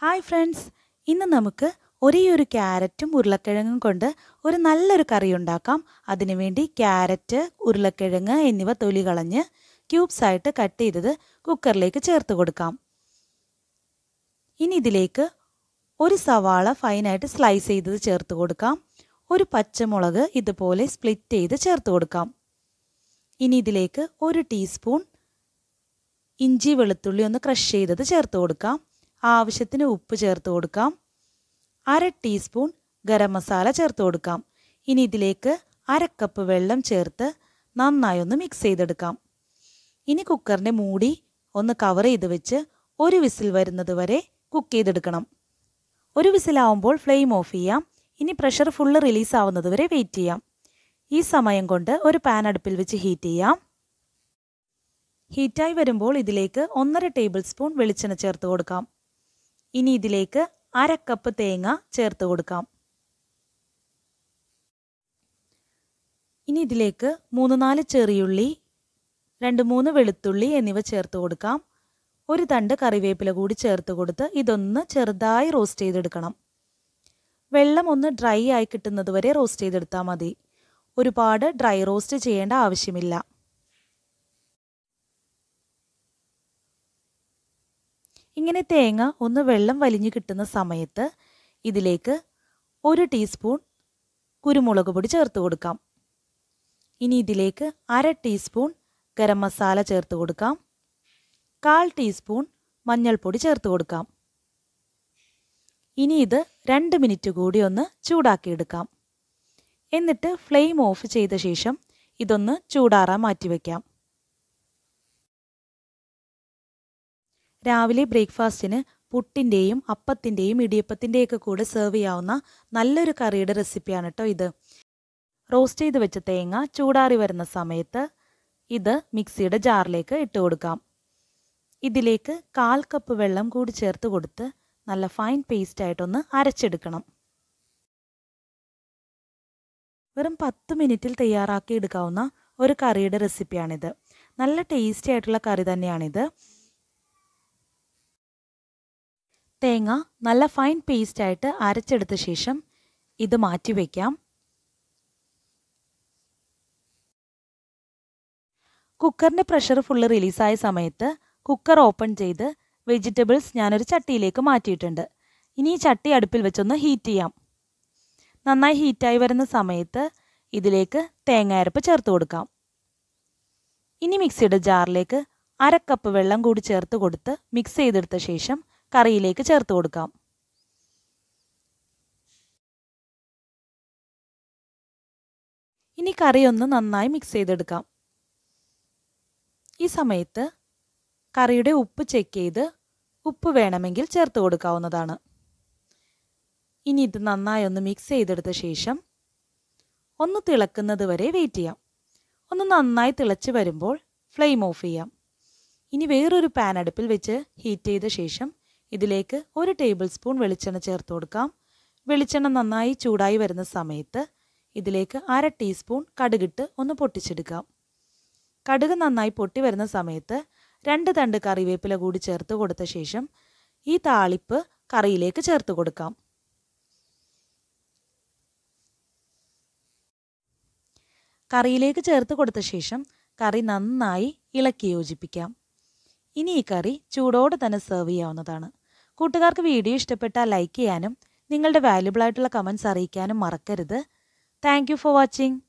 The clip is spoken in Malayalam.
ഹായ് ഫ്രണ്ട്സ് ഇന്ന് നമുക്ക് ഒരേ ഒരു ക്യാരറ്റും ഉരുളക്കിഴങ്ങും കൊണ്ട് ഒരു നല്ലൊരു കറി ഉണ്ടാക്കാം അതിനുവേണ്ടി ക്യാരറ്റ് ഉരുളക്കിഴങ്ങ് എന്നിവ തൊലി കളഞ്ഞ് ക്യൂബ്സായിട്ട് കട്ട് ചെയ്തത് കുക്കറിലേക്ക് ചേർത്ത് കൊടുക്കാം ഇനി ഇതിലേക്ക് ഒരു സവാള ഫൈനായിട്ട് സ്ലൈസ് ചെയ്തത് ചേർത്ത് കൊടുക്കാം ഒരു പച്ചമുളക് ഇതുപോലെ സ്പ്ലിറ്റ് ചെയ്ത് ചേർത്ത് കൊടുക്കാം ഇനി ഇതിലേക്ക് ഒരു ടീസ്പൂൺ ഇഞ്ചി വെളുത്തുള്ളി ഒന്ന് ക്രഷ് ചെയ്തത് ചേർത്ത് കൊടുക്കാം ആവശ്യത്തിന് ഉപ്പ് ചേർത്ത് കൊടുക്കാം അര ടീസ്പൂൺ ഗരം മസാല ചേർത്ത് കൊടുക്കാം ഇനി ഇതിലേക്ക് അര കപ്പ് വെള്ളം ചേർത്ത് നന്നായി ഒന്ന് മിക്സ് ചെയ്തെടുക്കാം ഇനി കുക്കറിൻ്റെ മൂടി ഒന്ന് കവർ ചെയ്ത് വെച്ച് ഒരു വിസിൽ വരുന്നത് വരെ കുക്ക് ചെയ്തെടുക്കണം ഒരു വിസിലാവുമ്പോൾ ഫ്ലെയിം ഓഫ് ചെയ്യാം ഇനി പ്രഷർ ഫുള്ള് റിലീസ് ആവുന്നത് വരെ വെയിറ്റ് ചെയ്യാം ഈ സമയം കൊണ്ട് ഒരു പാൻ അടുപ്പിൽ വെച്ച് ഹീറ്റ് ചെയ്യാം ഹീറ്റായി വരുമ്പോൾ ഇതിലേക്ക് ഒന്നര ടേബിൾ സ്പൂൺ വെളിച്ചെണ്ണ ചേർത്ത് കൊടുക്കാം ഇനി ഇതിലേക്ക് അര കപ്പ് തേങ്ങ ചേർത്ത് കൊടുക്കാം ഇനി ഇതിലേക്ക് മൂന്ന് നാല് ചെറിയുള്ളി രണ്ട് മൂന്ന് വെളുത്തുള്ളി എന്നിവ ചേർത്ത് കൊടുക്കാം ഒരു തണ്ട് കറിവേപ്പില കൂടി ചേർത്ത് കൊടുത്ത് ഇതൊന്ന് ചെറുതായി റോസ്റ്റ് ചെയ്തെടുക്കണം വെള്ളം ഒന്ന് ഡ്രൈ ആയി കിട്ടുന്നത് വരെ റോസ്റ്റ് ചെയ്തെടുത്താൽ മതി ഒരുപാട് ഡ്രൈ റോസ്റ്റ് ചെയ്യേണ്ട ആവശ്യമില്ല ഇങ്ങനെ തേങ്ങ ഒന്ന് വെള്ളം വലിഞ്ഞു കിട്ടുന്ന സമയത്ത് ഇതിലേക്ക് ഒരു ടീസ്പൂൺ കുരുമുളക് പൊടി ചേർത്ത് കൊടുക്കാം ഇനി ഇതിലേക്ക് അര ടീസ്പൂൺ ഗരം മസാല ചേർത്ത് കൊടുക്കാം കാൽ ടീസ്പൂൺ മഞ്ഞൾപ്പൊടി ചേർത്ത് കൊടുക്കാം ഇനി ഇത് രണ്ട് മിനിറ്റ് കൂടി ഒന്ന് ചൂടാക്കിയെടുക്കാം എന്നിട്ട് ഫ്ലെയിം ഓഫ് ചെയ്ത ശേഷം ഇതൊന്ന് ചൂടാറാൻ മാറ്റിവെക്കാം രാവിലെ ബ്രേക്ക്ഫാസ്റ്റിന് പുട്ടിൻ്റെയും അപ്പത്തിൻ്റെയും ഇടിയപ്പത്തിൻ്റെയൊക്കെ കൂടെ സെർവ് ചെയ്യാവുന്ന നല്ലൊരു കറിയുടെ റെസിപ്പിയാണ് കേട്ടോ ഇത് റോസ്റ്റ് ചെയ്ത് വെച്ച തേങ്ങ ചൂടാറി വരുന്ന സമയത്ത് ഇത് മിക്സിയുടെ ജാറിലേക്ക് ഇട്ട് കൊടുക്കാം ഇതിലേക്ക് കാൽ കപ്പ് വെള്ളം കൂടി ചേർത്ത് കൊടുത്ത് നല്ല ഫൈൻ പേസ്റ്റായിട്ടൊന്ന് അരച്ചെടുക്കണം വെറും പത്ത് മിനിറ്റിൽ തയ്യാറാക്കി എടുക്കാവുന്ന ഒരു കറിയുടെ റെസിപ്പിയാണിത് നല്ല ടേസ്റ്റി ആയിട്ടുള്ള കറി തന്നെയാണിത് തേങ്ങ നല്ല ഫൈൻ പേസ്റ്റായിട്ട് അരച്ചെടുത്ത ശേഷം ഇത് മാറ്റി വയ്ക്കാം കുക്കറിൻ്റെ പ്രഷർ ഫുള്ള് റിലീസായ സമയത്ത് കുക്കർ ഓപ്പൺ ചെയ്ത് വെജിറ്റബിൾസ് ഞാനൊരു ചട്ടിയിലേക്ക് മാറ്റിയിട്ടുണ്ട് ഇനി ഈ ചട്ടി അടുപ്പിൽ വെച്ചൊന്ന് ഹീറ്റ് ചെയ്യാം നന്നായി ഹീറ്റായി വരുന്ന സമയത്ത് ഇതിലേക്ക് തേങ്ങ അരപ്പ് ചേർത്ത് കൊടുക്കാം ഇനി മിക്സിയുടെ ജാറിലേക്ക് അര കപ്പ് വെള്ളം കൂടി ചേർത്ത് കൊടുത്ത് മിക്സ് ചെയ്തെടുത്ത ശേഷം കറിയിലേക്ക് ചേർത്ത് കൊടുക്കാം ഇനി കറി ഒന്ന് നന്നായി മിക്സ് ചെയ്തെടുക്കാം ഈ സമയത്ത് കറിയുടെ ഉപ്പ് ചെക്ക് ചെയ്ത് ഉപ്പ് വേണമെങ്കിൽ ചേർത്ത് കൊടുക്കാവുന്നതാണ് ഇനി ഇത് നന്നായി ഒന്ന് മിക്സ് ചെയ്തെടുത്ത ശേഷം ഒന്ന് തിളക്കുന്നത് വരെ വെയിറ്റ് ചെയ്യാം ഒന്ന് നന്നായി തിളച്ച് വരുമ്പോൾ ഫ്ലെയിം ഓഫ് ചെയ്യാം ഇനി വേറൊരു പാൻ അടുപ്പിൽ വെച്ച് ഹീറ്റ് ചെയ്ത ശേഷം ഇതിലേക്ക് ഒരു ടേബിൾ സ്പൂൺ വെളിച്ചെണ്ണ ചേർത്ത് കൊടുക്കാം വെളിച്ചെണ്ണ നന്നായി ചൂടായി വരുന്ന സമയത്ത് ഇതിലേക്ക് അര ടീസ്പൂൺ കടുകിട്ട് ഒന്ന് പൊട്ടിച്ചെടുക്കാം കടുക് നന്നായി പൊട്ടി വരുന്ന സമയത്ത് രണ്ട് തണ്ട് കറിവേപ്പില കൂടി ചേർത്ത് കൊടുത്ത ശേഷം ഈ താളിപ്പ് കറിയിലേക്ക് ചേർത്ത് കൊടുക്കാം കറിയിലേക്ക് ചേർത്ത് കൊടുത്ത ശേഷം കറി നന്നായി ഇളക്കി യോജിപ്പിക്കാം ഇനി ഈ കറി ചൂടോടെ തന്നെ സെർവ് ചെയ്യാവുന്നതാണ് കൂട്ടുകാർക്ക് വീഡിയോ ഇഷ്ടപ്പെട്ടാൽ ലൈക്ക് ചെയ്യാനും നിങ്ങളുടെ വാല്യുബിളായിട്ടുള്ള കമൻസ് അറിയിക്കാനും മറക്കരുത് താങ്ക് ഫോർ വാച്ചിങ്